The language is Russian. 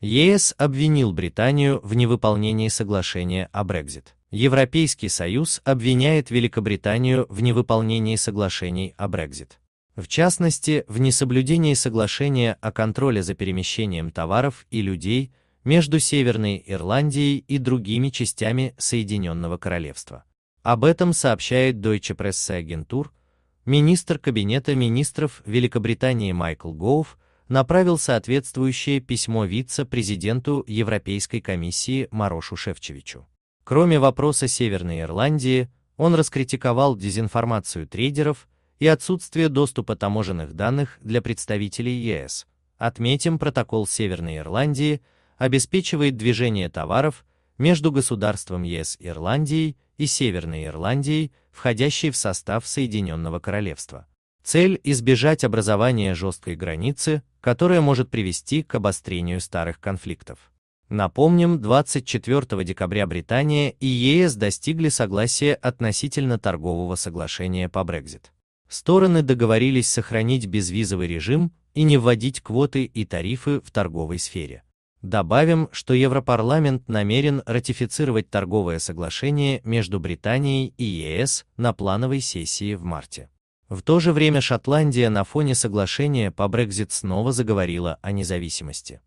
ЕС обвинил Британию в невыполнении соглашения о Брекзит. Европейский Союз обвиняет Великобританию в невыполнении соглашений о Брекзит. В частности, в несоблюдении соглашения о контроле за перемещением товаров и людей между Северной Ирландией и другими частями Соединенного Королевства. Об этом сообщает Deutsche Presse Agentur, министр кабинета министров Великобритании Майкл Гоуф, направил соответствующее письмо вице-президенту Европейской комиссии Марошу Шевчевичу. Кроме вопроса Северной Ирландии, он раскритиковал дезинформацию трейдеров и отсутствие доступа таможенных данных для представителей ЕС. Отметим, протокол Северной Ирландии обеспечивает движение товаров между государством ЕС Ирландией и Северной Ирландией, входящей в состав Соединенного Королевства. Цель – избежать образования жесткой границы, которая может привести к обострению старых конфликтов. Напомним, 24 декабря Британия и ЕС достигли согласия относительно торгового соглашения по Брекзит. Стороны договорились сохранить безвизовый режим и не вводить квоты и тарифы в торговой сфере. Добавим, что Европарламент намерен ратифицировать торговое соглашение между Британией и ЕС на плановой сессии в марте. В то же время Шотландия на фоне соглашения по Брекзит снова заговорила о независимости.